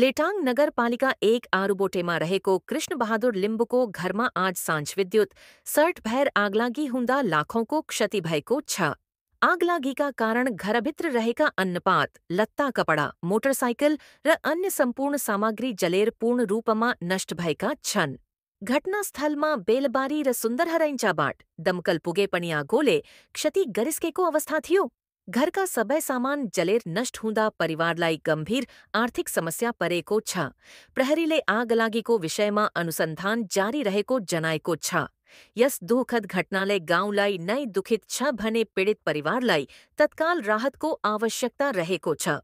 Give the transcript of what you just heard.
લેટાંગ નગરપાલિકા એક આરુબોટેમાં રહેકો કૃષ્ણ બહાદુર लिंबको घर में आज सांझ विद्युत सर्ट भैर आगलागी हुंदा लाखों को क्षति भय को छ आगलागी का कारण घर भित्र का अन्नपात लत्ता कपड़ा मोटरसाइकिल र अन्य संपूर्ण सामग्री जलेर पूर्ण रूप में नष्ट भयका घटनास्थल घटनास्थलमा बेलबारी र सुन्दरहरैंचा बाट दमकल पुगे पनिया आगोले क्षति गरिस्केको अवस्था थियो घर का सबै सामान जलेर नष्ट हुँदा परिवारलाई गंभीर आर्थिक समस्या परेको प्रहरी प्रहरीले आग विषय में अनुसन्धान जारी रहेको जनाएको छ यस दुखद घटनाले गाउँलाई नै दुखित छ भने पीडित परिवारलाई तत्काल राहत को आवश्यकता रहेको छ